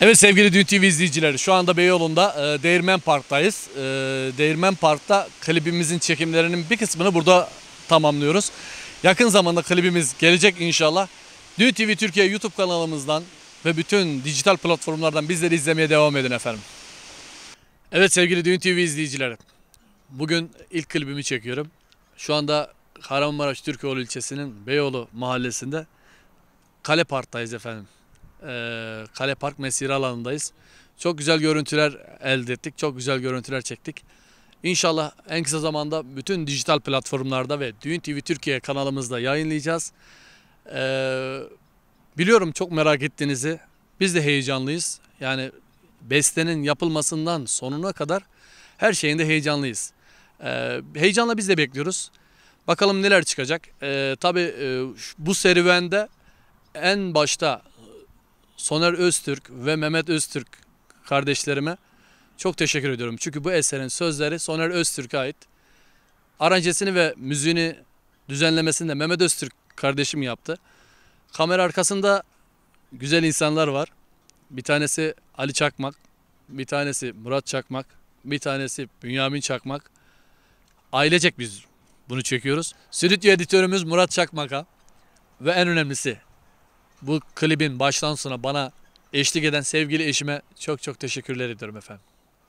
Evet sevgili Dün TV izleyicileri şu anda Beyoğlu'nda e, Değirmen Park'tayız. E, Değirmen Park'ta klibimizin çekimlerinin bir kısmını burada tamamlıyoruz. Yakın zamanda klibimiz gelecek inşallah. Dün TV Türkiye YouTube kanalımızdan ve bütün dijital platformlardan bizleri izlemeye devam edin efendim. Evet sevgili Dün TV izleyicileri. Bugün ilk klibimi çekiyorum. Şu anda Kahramanmaraş Türkoğlu ilçesinin Beyoğlu mahallesinde Kale Park'tayız efendim. Ee, Kale Park mesire alanındayız. Çok güzel görüntüler elde ettik. Çok güzel görüntüler çektik. İnşallah en kısa zamanda bütün dijital platformlarda ve Düğün TV Türkiye kanalımızda yayınlayacağız. Ee, biliyorum çok merak ettiğinizi. Biz de heyecanlıyız. Yani bestenin yapılmasından sonuna kadar her şeyinde heyecanlıyız. Ee, heyecanla biz de bekliyoruz. Bakalım neler çıkacak. Ee, tabii e, bu serüvende en başta Soner Öztürk ve Mehmet Öztürk kardeşlerime çok teşekkür ediyorum. Çünkü bu eserin sözleri Soner Öztürk'e ait. aranjesini ve müziğini düzenlemesini de Mehmet Öztürk kardeşim yaptı. Kamera arkasında güzel insanlar var. Bir tanesi Ali Çakmak, bir tanesi Murat Çakmak, bir tanesi Bünyamin Çakmak. Ailecek biz bunu çekiyoruz. Stüdyo editörümüz Murat Çakmak'a ve en önemlisi bu klibin baştan sona bana eşlik eden sevgili eşime çok çok teşekkürler ediyorum efendim.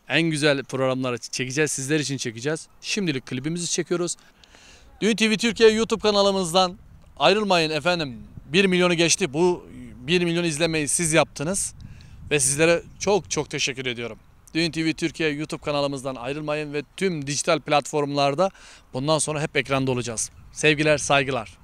En güzel programları çekeceğiz, sizler için çekeceğiz. Şimdilik klibimizi çekiyoruz. Düğün TV Türkiye YouTube kanalımızdan ayrılmayın efendim. 1 milyonu geçti. Bu 1 milyon izlemeyi siz yaptınız. Ve sizlere çok çok teşekkür ediyorum. Düğün TV Türkiye YouTube kanalımızdan ayrılmayın ve tüm dijital platformlarda bundan sonra hep ekranda olacağız. Sevgiler, saygılar.